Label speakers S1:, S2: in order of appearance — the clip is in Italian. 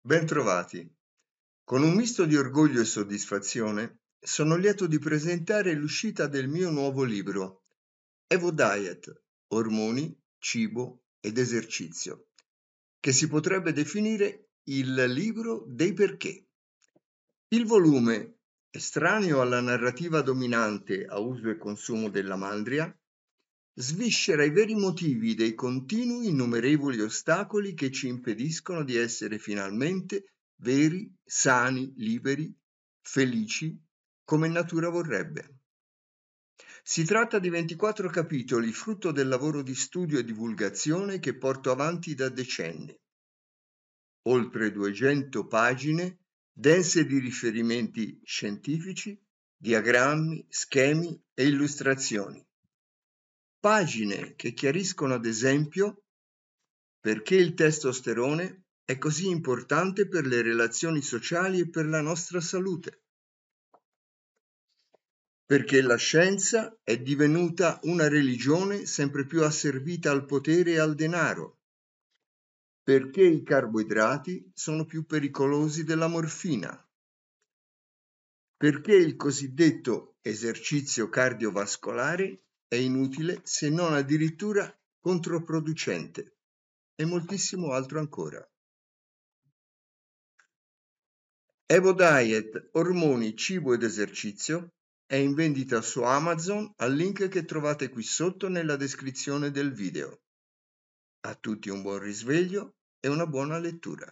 S1: Bentrovati. Con un misto di orgoglio e soddisfazione sono lieto di presentare l'uscita del mio nuovo libro Evo Diet, ormoni, cibo ed esercizio, che si potrebbe definire il libro dei perché. Il volume, estraneo alla narrativa dominante a uso e consumo della mandria, sviscera i veri motivi dei continui innumerevoli ostacoli che ci impediscono di essere finalmente veri, sani, liberi, felici, come natura vorrebbe. Si tratta di 24 capitoli, frutto del lavoro di studio e divulgazione che porto avanti da decenni. Oltre 200 pagine, dense di riferimenti scientifici, diagrammi, schemi e illustrazioni pagine che chiariscono ad esempio perché il testosterone è così importante per le relazioni sociali e per la nostra salute, perché la scienza è divenuta una religione sempre più asservita al potere e al denaro, perché i carboidrati sono più pericolosi della morfina, perché il cosiddetto esercizio cardiovascolare è inutile se non addirittura controproducente e moltissimo altro ancora. Evo Diet, ormoni, cibo ed esercizio è in vendita su Amazon al link che trovate qui sotto nella descrizione del video. A tutti un buon risveglio e una buona lettura.